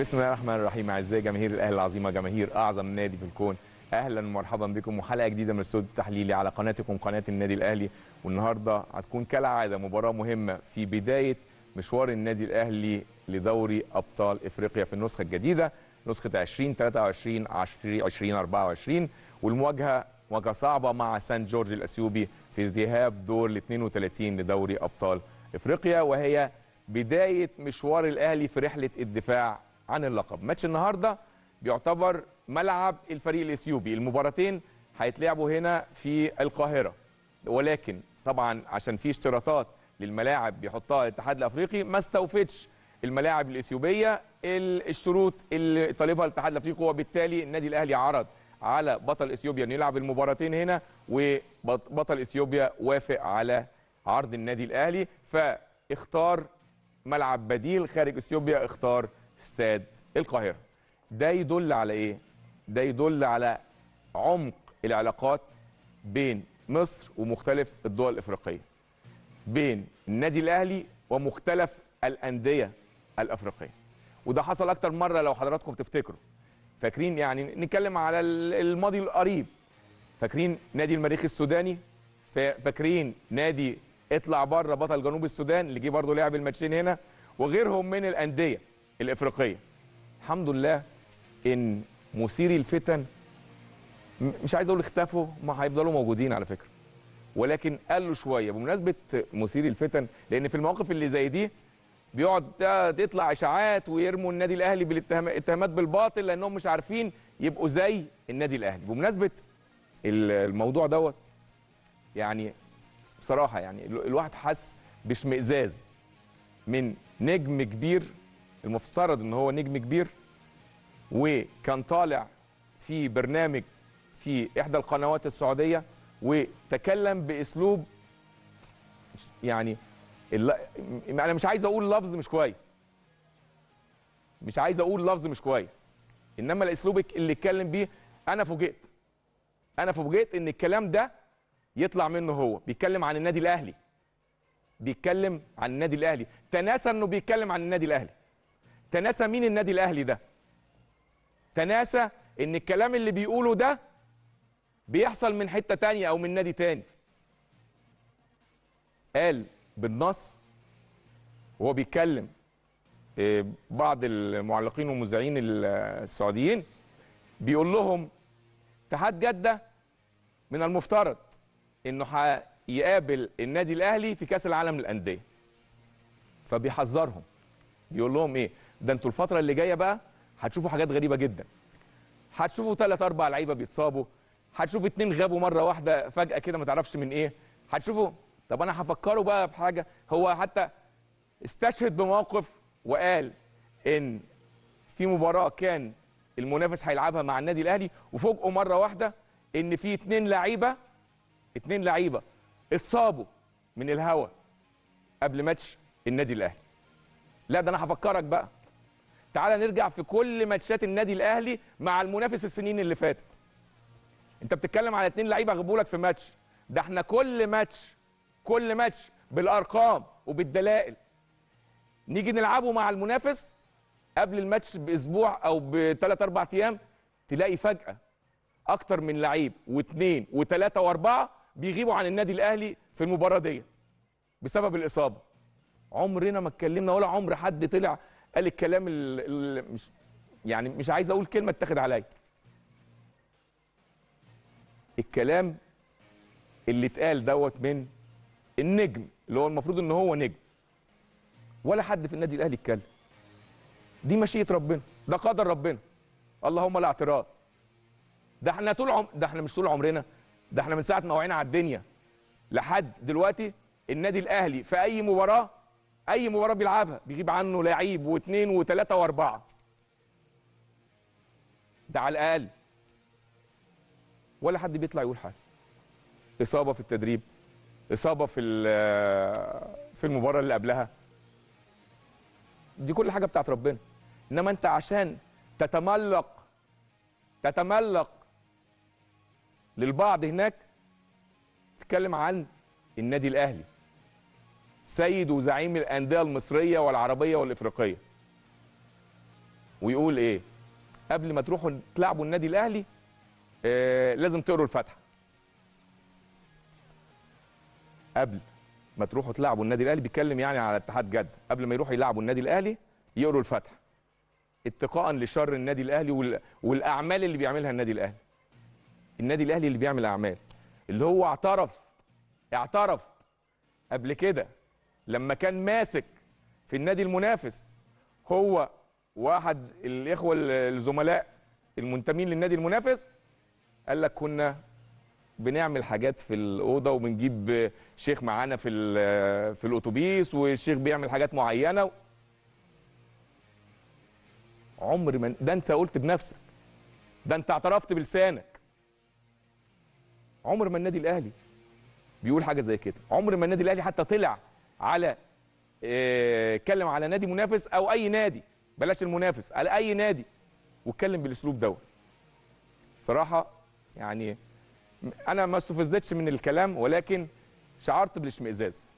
بسم الله الرحمن الرحيم اعزائي جماهير الاهلي العظيمه جماهير اعظم نادي في الكون اهلا ومرحبا بكم وحلقه جديده من الاستوديو التحليلي على قناتكم قناه النادي الاهلي والنهارده هتكون كالعاده مباراه مهمه في بدايه مشوار النادي الاهلي لدوري ابطال افريقيا في النسخه الجديده نسخه 2023 2024 والمواجهه مواجهه صعبه مع سان جورج الاثيوبي في ذهاب دور ال 32 لدوري ابطال افريقيا وهي بدايه مشوار الاهلي في رحله الدفاع عن اللقب ماتش النهارده بيعتبر ملعب الفريق الاثيوبي المباراتين هيتلعبوا هنا في القاهره ولكن طبعا عشان في اشتراطات للملاعب بيحطها الاتحاد الافريقي ما استوفتش الملاعب الاثيوبيه الشروط اللي طالبها الاتحاد الافريقي وبالتالي النادي الاهلي عرض على بطل اثيوبيا انه يلعب المباراتين هنا وبطل اثيوبيا وافق على عرض النادي الاهلي فاختار ملعب بديل خارج اثيوبيا اختار استاد القاهره ده يدل على ايه ده يدل على عمق العلاقات بين مصر ومختلف الدول الافريقيه بين النادي الاهلي ومختلف الانديه الافريقيه وده حصل اكتر مره لو حضراتكم تفتكروا فاكرين يعني نتكلم على الماضي القريب فاكرين نادي المريخ السوداني فاكرين نادي اطلع بره بطل جنوب السودان اللي جه برضه لعب الماتشين هنا وغيرهم من الانديه الافريقيه الحمد لله ان مثيري الفتن مش عايز اقول اختفوا ما هيفضلوا موجودين على فكره ولكن قلوا شويه بمناسبه مثيري الفتن لان في المواقف اللي زي دي بيقعد تطلع اشاعات ويرموا النادي الاهلي بالاتهامات بالباطل لانهم مش عارفين يبقوا زي النادي الاهلي بمناسبه الموضوع دوت يعني بصراحه يعني الواحد حس باشمئزاز من نجم كبير المفترض ان هو نجم كبير وكان طالع في برنامج في احدى القنوات السعوديه وتكلم باسلوب يعني انا يعني مش عايز اقول لفظ مش كويس مش عايز اقول لفظ مش كويس انما الاسلوب اللي اتكلم بيه انا فوجئت انا فوجئت ان الكلام ده يطلع منه هو بيتكلم عن النادي الاهلي بيتكلم عن النادي الاهلي تناسى انه بيتكلم عن النادي الاهلي تناسى مين النادي الاهلي ده تناسى ان الكلام اللي بيقوله ده بيحصل من حته تانية او من نادي تاني قال بالنص وهو بيتكلم آه، بعض المعلقين والمذيعين السعوديين بيقول لهم اتحاد جده من المفترض انه هيقابل النادي الاهلي في كاس العالم للانديه فبيحذرهم بيقول لهم ايه ده انتوا الفتره اللي جايه بقى هتشوفوا حاجات غريبه جدا هتشوفوا ثلاث اربع لعيبه بيتصابوا هتشوفوا اتنين غابوا مره واحده فجاه كده ما تعرفش من ايه هتشوفوا طب انا هفكره بقى بحاجه هو حتى استشهد بموقف وقال ان في مباراه كان المنافس هيلعبها مع النادي الاهلي وفوجئوا مره واحده ان في اتنين لعيبه اتنين لعيبه اتصابوا من الهوا قبل ماتش النادي الاهلي لا ده انا هفكرك بقى تعال نرجع في كل ماتشات النادي الاهلي مع المنافس السنين اللي فاتت انت بتتكلم على اتنين لعيبه غيبوا لك في ماتش ده احنا كل ماتش كل ماتش بالارقام وبالدلائل نيجي نلعبه مع المنافس قبل الماتش باسبوع او بثلاث اربع ايام تلاقي فجاه اكتر من لعيب واثنين وثلاثه واربعه بيغيبوا عن النادي الاهلي في المباراه دي بسبب الاصابه عمرنا ما اتكلمنا ولا عمر حد طلع قال الكلام اللي مش يعني مش عايز اقول كلمه اتاخد عليا الكلام اللي اتقال دوت من النجم اللي هو المفروض ان هو نجم ولا حد في النادي الاهلي اتكلم دي مشيئه ربنا ده قدر ربنا اللهم لا اعتراض ده احنا طول عم... ده احنا مش طول عمرنا ده احنا من ساعه ما وعينا على الدنيا لحد دلوقتي النادي الاهلي في اي مباراه اي مباراه بيلعبها بيغيب عنه لعيب واثنين وثلاثه واربعه ده على الاقل ولا حد بيطلع يقول حاجه اصابه في التدريب اصابه في آه، في المباراه اللي قبلها دي كل حاجه بتاعت ربنا انما انت عشان تتملق تتملق للبعض هناك تتكلم عن النادي الاهلي سيد وزعيم الانديه المصريه والعربيه والافريقيه ويقول ايه قبل ما تروحوا تلعبوا النادي الاهلي آه لازم تقروا الفاتحه قبل ما تروحوا تلعبوا النادي الاهلي بيتكلم يعني على اتحاد جده قبل ما يروحوا يلعبوا النادي الاهلي يقروا الفاتحه اتقاء لشر النادي الاهلي والاعمال اللي بيعملها النادي الاهلي النادي الاهلي اللي بيعمل اعمال اللي هو اعترف اعترف قبل كده لما كان ماسك في النادي المنافس هو واحد الاخوه الزملاء المنتمين للنادي المنافس قال لك كنا بنعمل حاجات في الاوضه وبنجيب شيخ معانا في في الاتوبيس والشيخ بيعمل حاجات معينه عمر ما ده انت قلت بنفسك ده انت اعترفت بلسانك عمر ما النادي الاهلي بيقول حاجه زي كده عمر ما النادي الاهلي حتى طلع على اتكلم آه، على نادي منافس او اي نادي بلاش المنافس على اي نادي واتكلم بالاسلوب دوت صراحه يعني انا ما استفزتش من الكلام ولكن شعرت بالاشمئزاز